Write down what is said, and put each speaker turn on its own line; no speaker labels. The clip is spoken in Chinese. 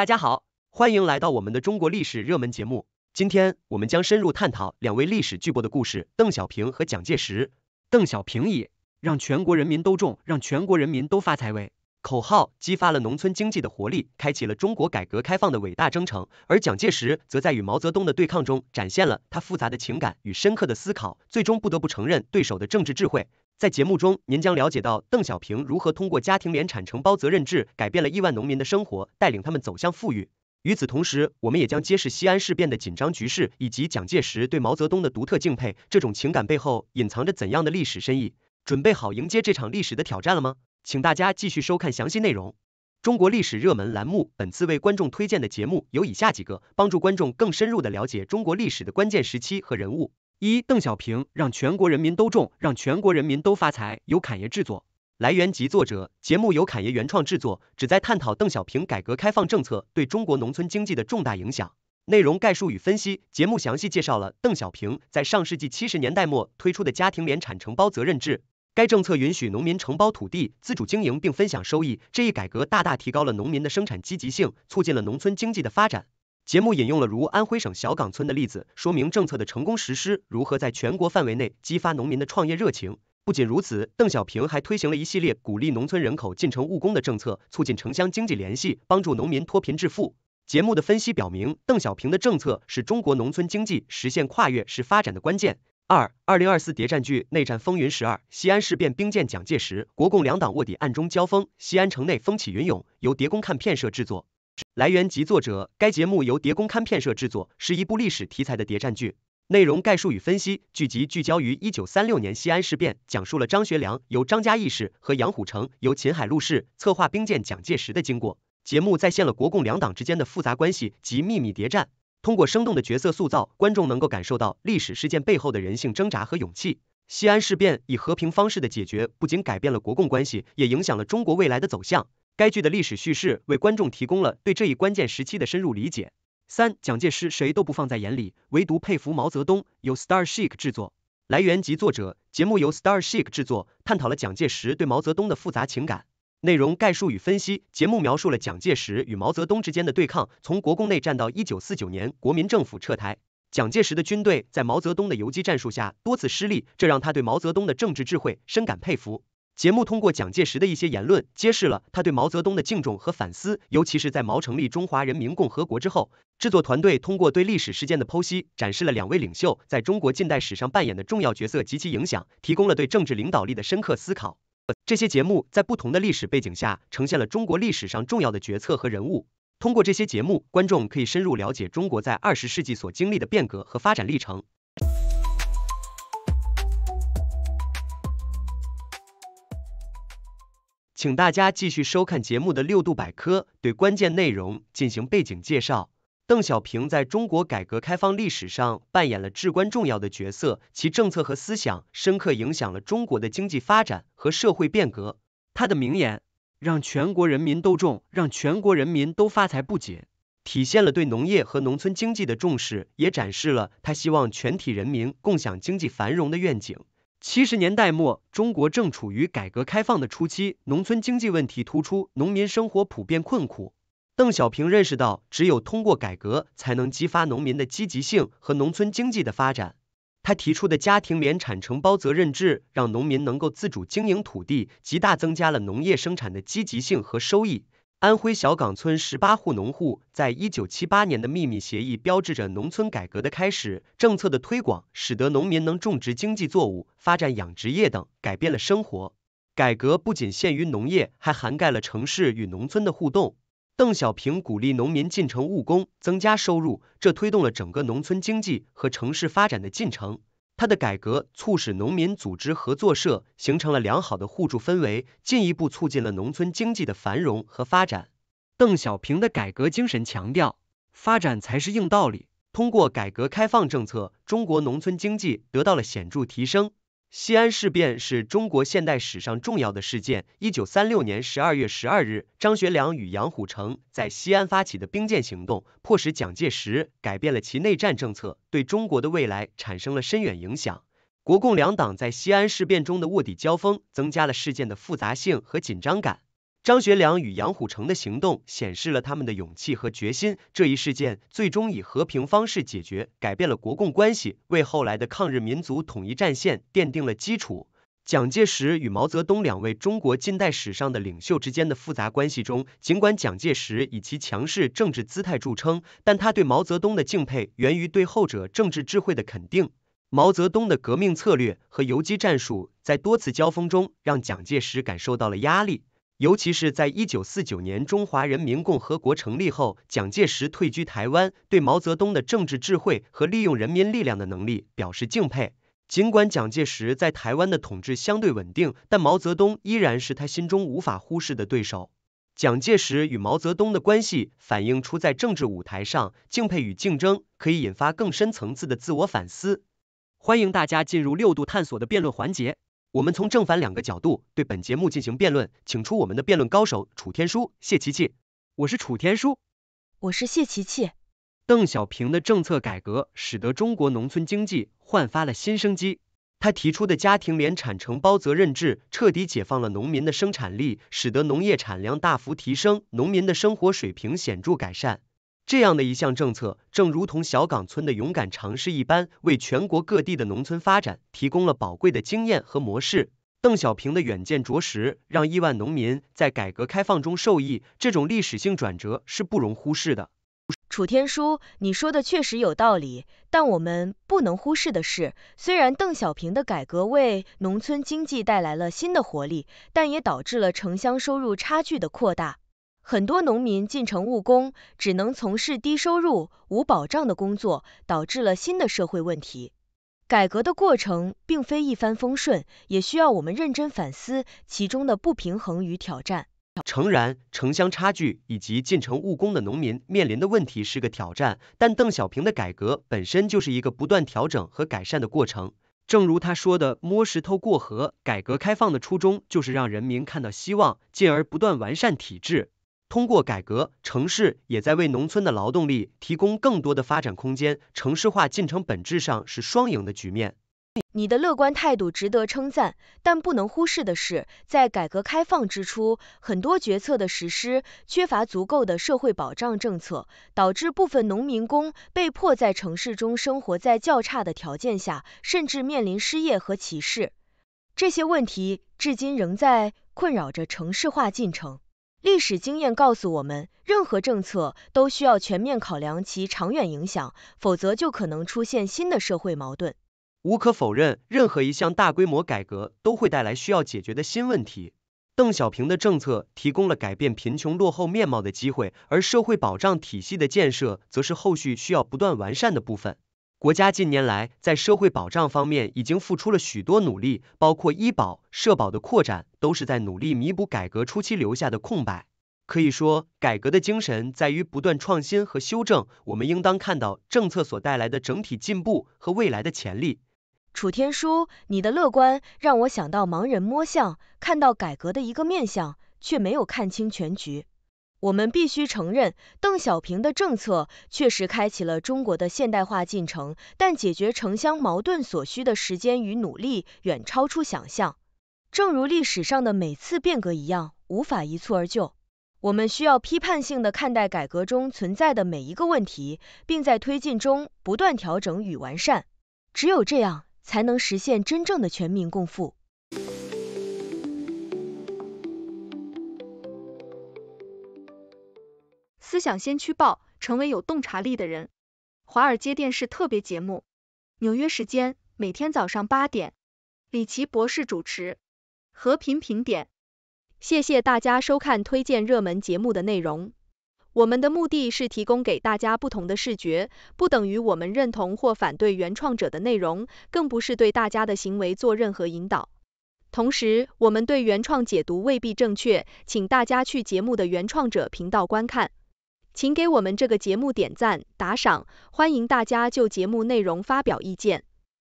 大家好，欢迎来到我们的中国历史热门节目。今天我们将深入探讨两位历史巨擘的故事：邓小平和蒋介石。邓小平以“让全国人民都种，让全国人民都发财”为口号，激发了农村经济的活力，开启了中国改革开放的伟大征程。而蒋介石则在与毛泽东的对抗中，展现了他复杂的情感与深刻的思考，最终不得不承认对手的政治智慧。在节目中，您将了解到邓小平如何通过家庭联产承包责任制改变了亿万农民的生活，带领他们走向富裕。与此同时，我们也将揭示西安事变的紧张局势以及蒋介石对毛泽东的独特敬佩，这种情感背后隐藏着怎样的历史深意？准备好迎接这场历史的挑战了吗？请大家继续收看详细内容。中国历史热门栏目，本次为观众推荐的节目有以下几个，帮助观众更深入的了解中国历史的关键时期和人物。一邓小平让全国人民都种，让全国人民都发财。由侃爷制作，来源及作者。节目由侃爷原创制作，旨在探讨邓小平改革开放政策对中国农村经济的重大影响。内容概述与分析：节目详细介绍了邓小平在上世纪七十年代末推出的家庭联产承包责任制。该政策允许农民承包土地，自主经营并分享收益。这一改革大大提高了农民的生产积极性，促进了农村经济的发展。节目引用了如安徽省小岗村的例子，说明政策的成功实施如何在全国范围内激发农民的创业热情。不仅如此，邓小平还推行了一系列鼓励农村人口进城务工的政策，促进城乡经济联系，帮助农民脱贫致富。节目的分析表明，邓小平的政策是中国农村经济实现跨越式发展的关键。二二零二四谍战剧《内战风云十二》：西安事变，兵谏蒋介石，国共两党卧底暗中交锋，西安城内风起云涌。由谍工看片社制作。来源及作者，该节目由叠公刊片社制作，是一部历史题材的谍战剧。内容概述与分析：剧集聚焦于一九三六年西安事变，讲述了张学良由张嘉译氏和杨虎城由秦海璐氏策划兵谏蒋介石的经过。节目再现了国共两党之间的复杂关系及秘密谍战，通过生动的角色塑造，观众能够感受到历史事件背后的人性挣扎和勇气。西安事变以和平方式的解决，不仅改变了国共关系，也影响了中国未来的走向。该剧的历史叙事为观众提供了对这一关键时期的深入理解。三，蒋介石谁都不放在眼里，唯独佩服毛泽东。由 s t a r s h i c 制作，来源及作者。节目由 s t a r s h i c 制作，探讨了蒋介石对毛泽东的复杂情感。内容概述与分析：节目描述了蒋介石与毛泽东之间的对抗，从国共内战到一九四九年国民政府撤台，蒋介石的军队在毛泽东的游击战术下多次失利，这让他对毛泽东的政治智慧深感佩服。节目通过蒋介石的一些言论，揭示了他对毛泽东的敬重和反思，尤其是在毛成立中华人民共和国之后。制作团队通过对历史事件的剖析，展示了两位领袖在中国近代史上扮演的重要角色及其影响，提供了对政治领导力的深刻思考。这些节目在不同的历史背景下，呈现了中国历史上重要的决策和人物。通过这些节目，观众可以深入了解中国在二十世纪所经历的变革和发展历程。请大家继续收看节目的六度百科，对关键内容进行背景介绍。邓小平在中国改革开放历史上扮演了至关重要的角色，其政策和思想深刻影响了中国的经济发展和社会变革。他的名言“让全国人民都种，让全国人民都发财不仅体现了对农业和农村经济的重视，也展示了他希望全体人民共享经济繁荣的愿景。七十年代末，中国正处于改革开放的初期，农村经济问题突出，农民生活普遍困苦。邓小平认识到，只有通过改革，才能激发农民的积极性和农村经济的发展。他提出的家庭联产承包责任制，让农民能够自主经营土地，极大增加了农业生产的积极性和收益。安徽小岗村十八户农户在一九七八年的秘密协议，标志着农村改革的开始。政策的推广，使得农民能种植经济作物、发展养殖业等，改变了生活。改革不仅限于农业，还涵盖了城市与农村的互动。邓小平鼓励农民进城务工，增加收入，这推动了整个农村经济和城市发展的进程。他的改革促使农民组织合作社，形成了良好的互助氛围，进一步促进了农村经济的繁荣和发展。邓小平的改革精神强调，发展才是硬道理。通过改革开放政策，中国农村经济得到了显著提升。西安事变是中国现代史上重要的事件。1936年12月12日，张学良与杨虎城在西安发起的兵谏行动，迫使蒋介石改变了其内战政策，对中国的未来产生了深远影响。国共两党在西安事变中的卧底交锋，增加了事件的复杂性和紧张感。张学良与杨虎城的行动显示了他们的勇气和决心。这一事件最终以和平方式解决，改变了国共关系，为后来的抗日民族统一战线奠定了基础。蒋介石与毛泽东两位中国近代史上的领袖之间的复杂关系中，尽管蒋介石以其强势政治姿态著称，但他对毛泽东的敬佩源于对后者政治智慧的肯定。毛泽东的革命策略和游击战术在多次交锋中让蒋介石感受到了压力。尤其是在一九四九年中华人民共和国成立后，蒋介石退居台湾，对毛泽东的政治智慧和利用人民力量的能力表示敬佩。尽管蒋介石在台湾的统治相对稳定，但毛泽东依然是他心中无法忽视的对手。蒋介石与毛泽东的关系反映出，在政治舞台上，敬佩与竞争可以引发更深层次的自我反思。欢迎大家进入六度探索的辩论环节。我们从正反两个角度对本节目进行辩论，请出我们的辩论高手楚天舒、谢琪琪。我是楚天舒，我是谢琪琪。邓小平的政策改革使得中国农村经济焕发了新生机。他提出的家庭联产承包责任制彻底解放了农民的生产力，使得农业产量大幅提升，农民的生活水平显著改善。这样的一项政策，正如同小岗村的勇敢尝试一般，为全国各地的农村发展提供了宝贵的经验和模式。邓小平的远见，着实让亿万农民在改革开放中受益。这种历史性转折是不容忽视的。楚天舒，你说的确实有道理，但我们不能忽视
的是，虽然邓小平的改革为农村经济带来了新的活力，但也导致了城乡收入差距的扩大。很多农民进城务工，只能从事低收入、无保障的工作，导致了新的社会问题。改革的过程并非一帆风顺，也需要我们认真反思其中的不平衡与挑战。
诚然，城乡差距以及进城务工的农民面临的问题是个挑战，但邓小平的改革本身就是一个不断调整和改善的过程。正如他说的“摸石头过河”，改革开放的初衷就是让人民看到希望，进而不断完善体制。通过改革，城市也在为农村的劳动力提供更多的发展空间。城市化进程本质上是双赢的局面。
你的乐观态度值得称赞，但不能忽视的是，在改革开放之初，很多决策的实施缺乏足够的社会保障政策，导致部分农民工被迫在城市中生活在较差的条件下，甚至面临失业和歧视。这些问题至今仍在困扰着城市化进程。历史经验告诉我们，任何政策都需要全面考量其长远影响，否则就可能出现新的社会矛盾。
无可否认，任何一项大规模改革都会带来需要解决的新问题。邓小平的政策提供了改变贫穷落后面貌的机会，而社会保障体系的建设则是后续需要不断完善的部分。国家近年来在社会保障方面已经付出了许多努力，包括医保、社保的扩展，都是在努力弥补改革初期留下的空白。可以说，改革的精神在于不断创新和修正。我们应当看到政策所带来的整体进步和未来的潜力。
楚天舒，你的乐观让我想到盲人摸象，看到改革的一个面相，却没有看清全局。我们必须承认，邓小平的政策确实开启了中国的现代化进程，但解决城乡矛盾所需的时间与努力远超出想象。正如历史上的每次变革一样，无法一蹴而就。我们需要批判性地看待改革中存在的每一个问题，并在推进中不断调整与完善。只有这样，才能实现真正的全民共富。思想先驱报，成为有洞察力的人。华尔街电视特别节目，纽约时间每天早上八点，李奇博士主持。和平评点，谢谢大家收看推荐热门节目的内容。我们的目的是提供给大家不同的视觉，不等于我们认同或反对原创者的内容，更不是对大家的行为做任何引导。同时，我们对原创解读未必正确，请大家去节目的原创者频道观看。请给我们这个节目点赞、打赏，欢迎大家就节目内容发表意见。